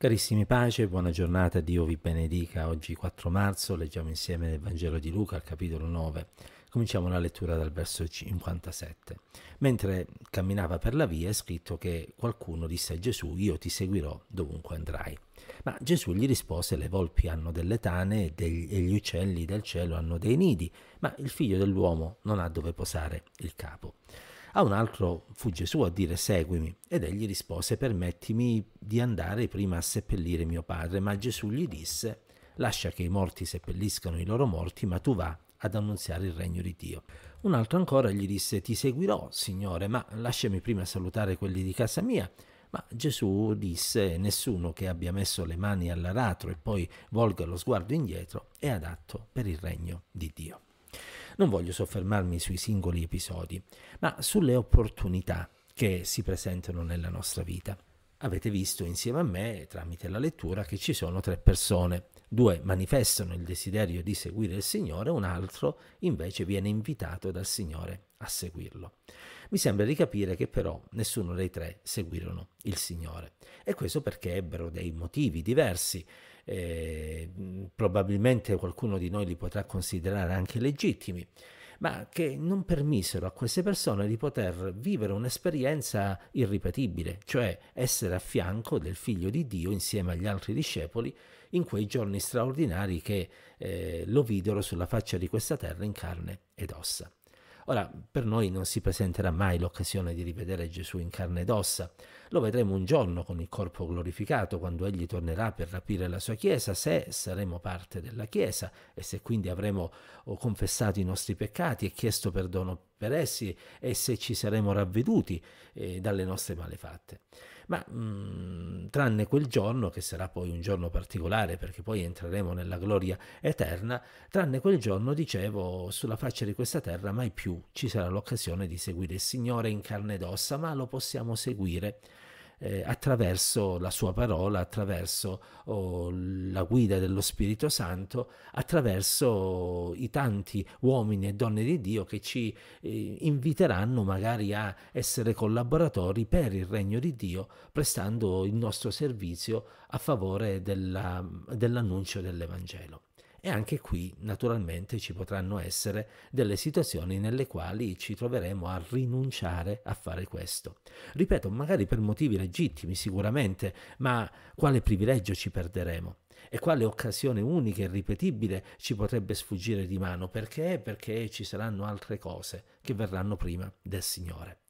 Carissimi pace, buona giornata, Dio vi benedica. Oggi 4 marzo leggiamo insieme il Vangelo di Luca capitolo 9. Cominciamo la lettura dal verso 57. Mentre camminava per la via è scritto che qualcuno disse a Gesù, io ti seguirò dovunque andrai. Ma Gesù gli rispose, le volpi hanno delle tane e, degli, e gli uccelli del cielo hanno dei nidi, ma il figlio dell'uomo non ha dove posare il capo. A un altro fu Gesù a dire seguimi ed egli rispose permettimi di andare prima a seppellire mio padre, ma Gesù gli disse lascia che i morti seppelliscano i loro morti, ma tu va ad annunziare il regno di Dio. Un altro ancora gli disse ti seguirò, Signore, ma lasciami prima salutare quelli di casa mia. Ma Gesù disse nessuno che abbia messo le mani all'aratro e poi volga lo sguardo indietro è adatto per il regno di Dio. Non voglio soffermarmi sui singoli episodi, ma sulle opportunità che si presentano nella nostra vita. Avete visto insieme a me, tramite la lettura, che ci sono tre persone. Due manifestano il desiderio di seguire il Signore, un altro invece viene invitato dal Signore a seguirlo. Mi sembra di capire che però nessuno dei tre seguirono il Signore. E questo perché ebbero dei motivi diversi eh, probabilmente qualcuno di noi li potrà considerare anche legittimi, ma che non permisero a queste persone di poter vivere un'esperienza irripetibile, cioè essere a fianco del figlio di Dio insieme agli altri discepoli in quei giorni straordinari che eh, lo videro sulla faccia di questa terra in carne ed ossa. Ora, per noi non si presenterà mai l'occasione di rivedere Gesù in carne ed ossa. Lo vedremo un giorno con il corpo glorificato, quando egli tornerà per rapire la sua Chiesa, se saremo parte della Chiesa e se quindi avremo oh, confessato i nostri peccati e chiesto perdono per essi e se ci saremo ravveduti eh, dalle nostre malefatte ma mh, mm, tranne quel giorno, che sarà poi un giorno particolare perché poi entreremo nella gloria eterna, tranne quel giorno, dicevo, sulla faccia di questa terra mai più ci sarà l'occasione di seguire il Signore in carne ed ossa, ma lo possiamo seguire eh, attraverso la sua parola, attraverso oh, la guida dello Spirito Santo, attraverso i tanti uomini e donne di Dio che ci eh, inviteranno magari a essere collaboratori per il regno di Dio, prestando il nostro servizio a favore della, dell'annuncio dell'Evangelo. E anche qui naturalmente ci potranno essere delle situazioni nelle quali ci troveremo a rinunciare a fare questo. Ripeto, magari per motivi legittimi sicuramente, ma quale privilegio ci perderemo? E quale occasione unica e ripetibile ci potrebbe sfuggire di mano? Perché? Perché ci saranno altre cose che verranno prima del Signore.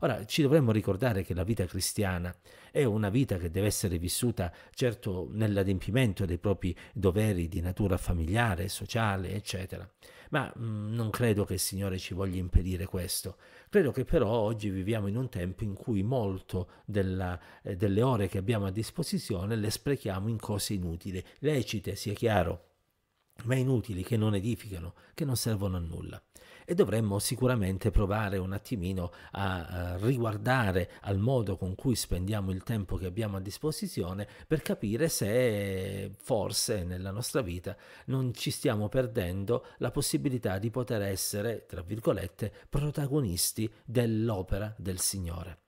Ora ci dovremmo ricordare che la vita cristiana è una vita che deve essere vissuta certo nell'adempimento dei propri doveri di natura familiare, sociale, eccetera, ma mh, mm, non credo che il Signore ci voglia impedire questo. Credo che però oggi viviamo in un tempo in cui molto della, eh, delle ore che abbiamo a disposizione le sprechiamo in cose inutili, lecite, sia chiaro, ma inutili, che non edificano, che non servono a nulla. E dovremmo sicuramente provare un attimino a, riguardare al modo con cui spendiamo il tempo che abbiamo a disposizione per capire se forse nella nostra vita non ci stiamo perdendo la possibilità di poter essere, tra virgolette, protagonisti dell'opera del Signore.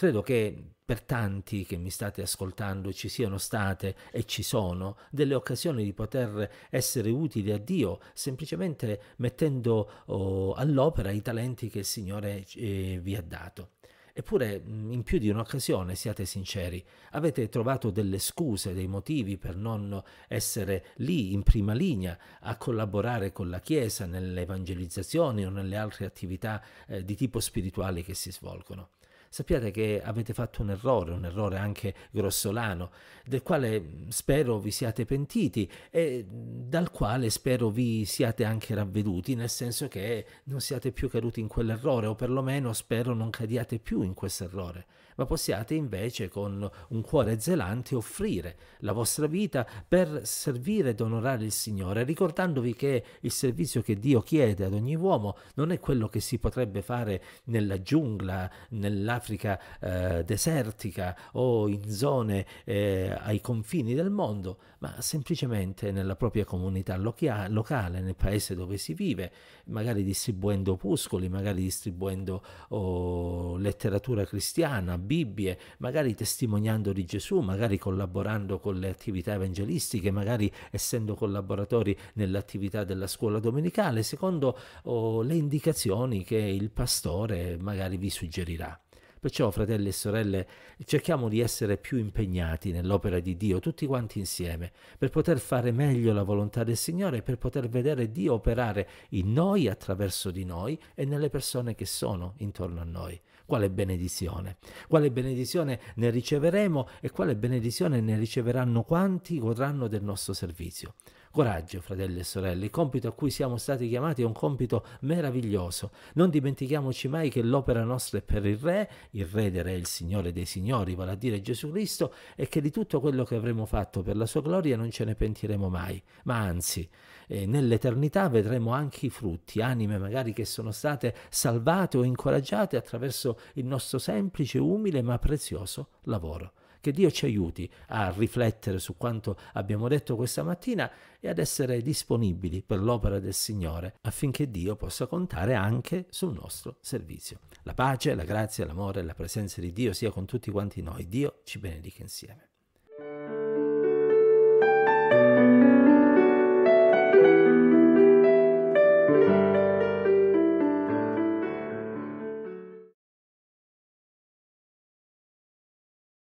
Credo che per tanti che mi state ascoltando ci siano state e ci sono delle occasioni di poter essere utili a Dio semplicemente mettendo oh, all'opera i talenti che il Signore eh, vi ha dato. Eppure mm, in più di un'occasione, siate sinceri, avete trovato delle scuse, dei motivi per non essere lì in prima linea a collaborare con la Chiesa nelle evangelizzazioni o nelle altre attività eh, di tipo spirituale che si svolgono sappiate che avete fatto un errore, un errore anche grossolano, del quale mm, spero vi siate pentiti e mm, dal quale spero vi siate anche ravveduti, nel senso che non siate più caduti in quell'errore o perlomeno spero non cadiate più in questo errore, ma possiate invece con un cuore zelante offrire la vostra vita per servire ed onorare il Signore, ricordandovi che il servizio che Dio chiede ad ogni uomo non è quello che si potrebbe fare nella giungla, nell'Africa, dell'Africa eh, desertica o in zone eh, ai confini del mondo, ma semplicemente nella propria comunità loca- locale, nel paese dove si vive, magari distribuendo opuscoli, magari distribuendo oh, letteratura cristiana, Bibbie, magari testimoniando di Gesù, magari collaborando con le attività evangelistiche, magari essendo collaboratori nell'attività della scuola domenicale, secondo oh, le indicazioni che il pastore magari vi suggerirà. Perciò, fratelli e sorelle, cerchiamo di essere più impegnati nell'opera di Dio, tutti quanti insieme, per poter fare meglio la volontà del Signore e per poter vedere Dio operare in noi, attraverso di noi e nelle persone che sono intorno a noi. Quale benedizione! Quale benedizione ne riceveremo e quale benedizione ne riceveranno quanti godranno del nostro servizio. Coraggio, fratelli e sorelle, il compito a cui siamo stati chiamati è un compito meraviglioso. Non dimentichiamoci mai che l'opera nostra è per il Re, il Re dei Re, il Signore dei Signori, vale a dire Gesù Cristo, e che di tutto quello che avremo fatto per la sua gloria non ce ne pentiremo mai, ma anzi, eh, nell'eternità vedremo anche i frutti, anime magari che sono state salvate o incoraggiate attraverso il nostro semplice, umile ma prezioso lavoro. Che Dio ci aiuti a riflettere su quanto abbiamo detto questa mattina e ad essere disponibili per l'opera del Signore affinché Dio possa contare anche sul nostro servizio. La pace, la grazia, l'amore e la presenza di Dio sia con tutti quanti noi. Dio ci benedica insieme.